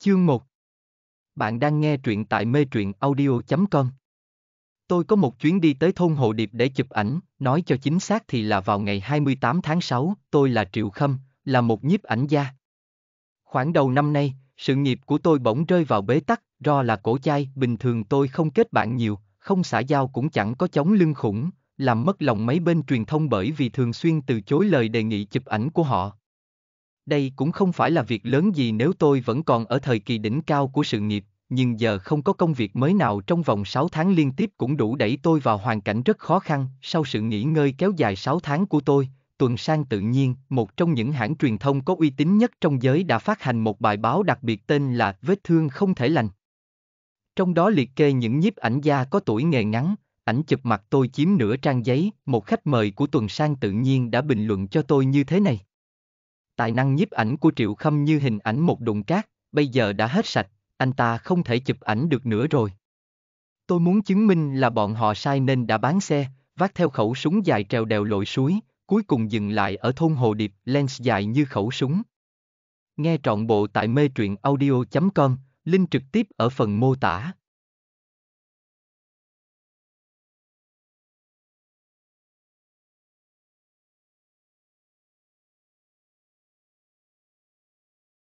Chương 1 Bạn đang nghe truyện tại mê truyện audio.com Tôi có một chuyến đi tới thôn Hồ Điệp để chụp ảnh, nói cho chính xác thì là vào ngày 28 tháng 6, tôi là Triệu Khâm, là một nhiếp ảnh gia. Khoảng đầu năm nay, sự nghiệp của tôi bỗng rơi vào bế tắc, do là cổ chai, bình thường tôi không kết bạn nhiều, không xã giao cũng chẳng có chống lưng khủng, làm mất lòng mấy bên truyền thông bởi vì thường xuyên từ chối lời đề nghị chụp ảnh của họ. Đây cũng không phải là việc lớn gì nếu tôi vẫn còn ở thời kỳ đỉnh cao của sự nghiệp, nhưng giờ không có công việc mới nào trong vòng 6 tháng liên tiếp cũng đủ đẩy tôi vào hoàn cảnh rất khó khăn. Sau sự nghỉ ngơi kéo dài 6 tháng của tôi, tuần sang tự nhiên, một trong những hãng truyền thông có uy tín nhất trong giới đã phát hành một bài báo đặc biệt tên là Vết thương không thể lành. Trong đó liệt kê những nhiếp ảnh gia có tuổi nghề ngắn, ảnh chụp mặt tôi chiếm nửa trang giấy, một khách mời của tuần sang tự nhiên đã bình luận cho tôi như thế này tài năng nhiếp ảnh của Triệu Khâm như hình ảnh một đụng cát, bây giờ đã hết sạch, anh ta không thể chụp ảnh được nữa rồi. Tôi muốn chứng minh là bọn họ sai nên đã bán xe, vác theo khẩu súng dài trèo đèo lội suối, cuối cùng dừng lại ở thôn Hồ Điệp, lens dài như khẩu súng. Nghe trọn bộ tại mê truyện audio.com, link trực tiếp ở phần mô tả.